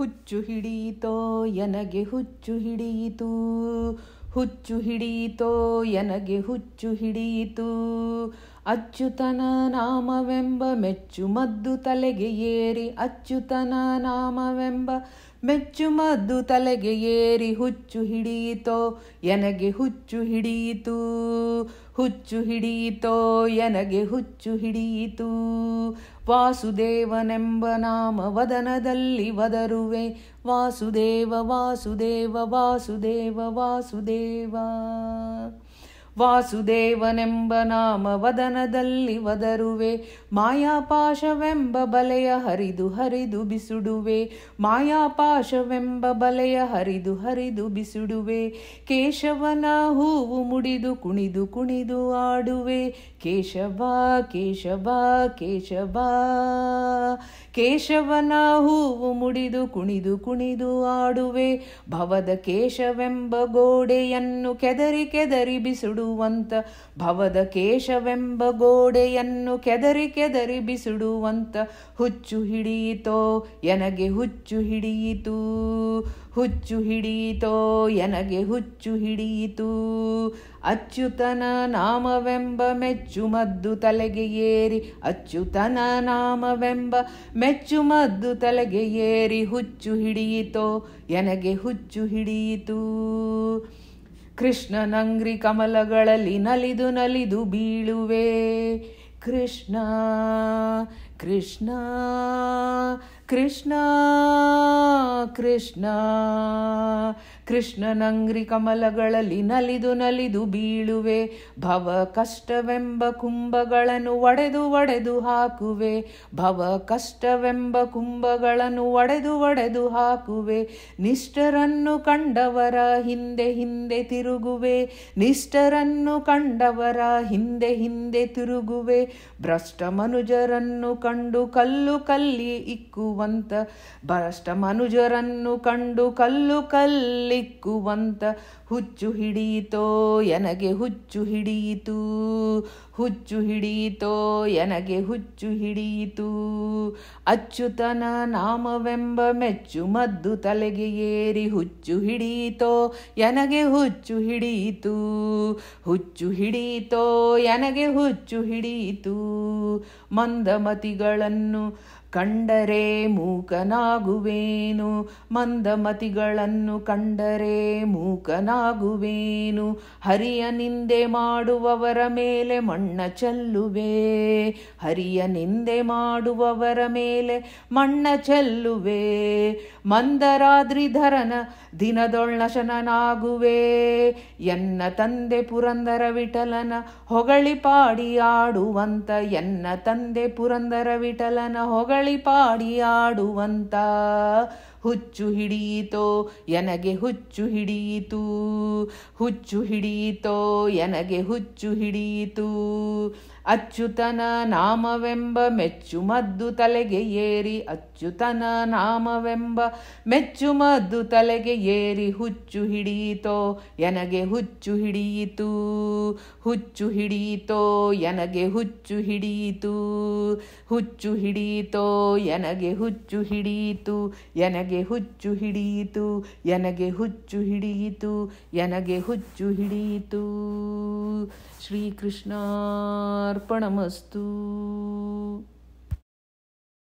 ಹುಚ್ಚು ಹಿಡಿಯಿತೋ ಎನಗೆ ಹುಚ್ಚು ಹಿಡಿಯಿತು ಹುಚ್ಚು ಹಿಡಿಯಿತೋ ಎನಗೆ ಹುಚ್ಚು ಹಿಡಿಯಿತು ಅಚ್ಯುತನ ನಾಮವೆಂಬ ಮೆಚ್ಚು ಮದ್ದು ತಲೆಗೆ ಏರಿ ಅಚ್ಯುತನ ನಾಮವೆಂಬ ಮೆಚ್ಚು ಮದ್ದು ತಲೆಗೆ ಏರಿ ಹುಚ್ಚು ಹಿಡಿಯಿತೋ ಎನಗೆ ಹುಚ್ಚು ಹಿಡಿಯಿತು ಹುಚ್ಚು ಹಿಡಿಯಿತೋ ಎನಗೆ ಹುಚ್ಚು ಹಿಡಿಯಿತು ವಾಸುದೇವನೆಂಬ ನಾಮ ವದನದಲ್ಲಿ ವದರುವೆ ವಾಸುದೇವ ವಾಸುದೇವ ವಾಸುದೇವ ವಾಸುದೇವ ವಾಸುದೇವನೆಂಬ ನಾಮ ವದನದಲ್ಲಿ ವದರುವೆ ಮಾಯಾಪಾಶವೆಂಬ ಬಲೆಯ ಹರಿದು ಹರಿದು ಬಿಸುಡುವೆ ಮಾಯಾಪಾಶವೆಂಬ ಬಲೆಯ ಹರಿದು ಹರಿದು ಬಿಸುಡುವೆ ಕೇಶವನ ಹೂವು ಮುಡಿದು ಕುಣಿದು ಕುಣಿದು ಆಡುವೆ ಕೇಶವ ಕೇಶವ ಕೇಶವ ಕೇಶವನ ಹೂವು ಮುಡಿದು ಕುಣಿದು ಕುಣಿದು ಆಡುವೆ ಭವದ ಕೇಶವೆಂಬ ಗೋಡೆಯನ್ನು ಕೆದರಿ ಕೆದರಿ ಬಿಸುಡು ಬಿಸುಡುವಂತ ಭವದ ಕೇಶವೆಂಬ ಗೋಡೆಯನ್ನು ಕೆದರಿ ಕೆದರಿ ಬಿಸುಡುವಂತ ಹುಚ್ಚು ಹಿಡಿಯಿತೋ ಎನಗೆ ಹುಚ್ಚು ಹಿಡಿಯಿತು ಹುಚ್ಚು ಹಿಡಿಯಿತೋ ಎನಗೆ ಹುಚ್ಚು ಹಿಡಿಯಿತು ಅಚ್ಯುತನ ನಾಮವೆಂಬ ಮೆಚ್ಚು ಮದ್ದು ತಲೆಗೆ ಏರಿ ಅಚ್ಯುತನ ನಾಮವೆಂಬ ಮೆಚ್ಚು ಮದ್ದು ತಲೆಗೆ ಏರಿ ಹುಚ್ಚು ಹಿಡಿಯಿತೋ ಎನಗೆ ಹುಚ್ಚು ಹಿಡಿಯಿತು ನಂಗ್ರಿ ಕಮಲಗಳಲ್ಲಿ ನಲಿದು ನಲಿದು ಬೀಳುವೆ ಕೃಷ್ಣ ಕೃಷ್ಣ ಕೃಷ್ಣ ಕೃಷ್ಣ ಕೃಷ್ಣನಂಗ್ರಿ ಕಮಲಗಳಲ್ಲಿ ನಲಿದು ನಲಿದು ಬೀಳುವೆ ಭವ ಕಷ್ಟವೆಂಬ ಕುಂಭಗಳನ್ನು ಒಡೆದು ಒಡೆದು ಹಾಕುವೆ ಭವ ಕಷ್ಟವೆಂಬ ಕುಂಭಗಳನ್ನು ಒಡೆದು ಒಡೆದು ಹಾಕುವೆ ನಿಷ್ಠರನ್ನು ಕಂಡವರ ಹಿಂದೆ ಹಿಂದೆ ತಿರುಗುವೆ ನಿಷ್ಠರನ್ನು ಕಂಡವರ ಹಿಂದೆ ಹಿಂದೆ ತಿರುಗುವೆ ಭ್ರಷ್ಟ ಮನುಜರನ್ನು ಕ ಕಂಡು ಕಲ್ಲು ಕಲ್ಲಿ ಇಕ್ಕುವಂತ ಬರಷ್ಟ ಮನುಜರನ್ನು ಕಂಡು ಕಲ್ಲು ಕಲ್ಲಿಕ್ಕುವಂತ ಹುಚ್ಚು ಹಿಡಿಯಿತೋ ಎನಗೆ ಹುಚ್ಚು ಹಿಡಿಯಿತು ಹುಚ್ಚು ಹಿಡಿಯಿತೋ ಎನಗೆ ಹುಚ್ಚು ಹಿಡಿಯಿತು ಅಚ್ಚುತನ ನಾಮವೆಂಬ ಮೆಚ್ಚು ಮದ್ದು ತಲೆಗೆ ಏರಿ ಹುಚ್ಚು ಹಿಡಿಯಿತೋ ಎನಗೆ ಹುಚ್ಚು ಹಿಡಿಯಿತು ಹುಚ್ಚು ಹಿಡಿಯಿತೋ ಎನಗೆ ಹುಚ್ಚು ಹಿಡಿಯಿತು ಮಂದಮತಿ ಗಳನ್ನು ಕಂಡರೆ ಮೂಕನಾಗುವೇನು ಮಂದಮತಿಗಳನ್ನು ಕಂಡರೆ ಮೂಕನಾಗುವೇನು ಹರಿಯ ನಿಂದೆ ಮಾಡುವವರ ಮೇಲೆ ಮಣ್ಣ ಚೆಲ್ಲುವೆ ಹರಿಯ ನಿಂದೆ ಮಾಡುವವರ ಮೇಲೆ ಮಣ್ಣ ಚೆಲ್ಲುವೆ ಮಂದರಾದ್ರಿಧರನ ದಿನದೊಳ್ನಶನನಾಗುವೆ ಎನ್ನ ತಂದೆ ಪುರಂದರ ವಿಠಲನ ಹೊಗಳಿಪಾಡಿಯಾಡುವಂತ ಎನ್ನ ತಂದೆ ಪುರಂದರ ವಿಠಲನ ಹೊಗಳ ಅರಳಿ ಪಾಡಿ ಆಡುವಂತ ಹುಚ್ಚು ಹಿಡಿಯಿತೋ ಎನಗೆ ಹುಚ್ಚು ಹಿಡಿಯಿತು ಹುಚ್ಚು ಹಿಡಿಯಿತೋ ಎನಗೆ ಹುಚ್ಚು ಹಿಡಿಯಿತು ಅಚ್ಯುತನ ನಾಮವೆಂಬ ಮೆಚ್ಚು ಮದ್ದು ತಲೆಗೆ ಏರಿ ಅಚ್ಯುತನ ನಾಮವೆಂಬ ಮೆಚ್ಚು ಮದ್ದು ತಲೆಗೆ ಏರಿ ಹುಚ್ಚು ಹಿಡಿಯಿತೋ ಎನಗೆ ಹುಚ್ಚು ಹಿಡಿಯಿತು ಹುಚ್ಚು ಹಿಡಿಯಿತೋ ಎನಗೆ ಹುಚ್ಚು ಹಿಡಿಯಿತು ಹುಚ್ಚು ಹಿಡಿಯಿತೋ ಎನಗೆ ಹುಚ್ಚು ಹಿಡಿಯಿತು ಎನಗೆ ಹುಚ್ಚು ಹಿಡಿಯಿತು ಎನಗೆ ಹುಚ್ಚು ಹಿಡಿಯಿತು ಎನಗೆ ಹುಚ್ಚು ಹಿಡಿಯಿತು श्रीकृष्णार्पणमस्तु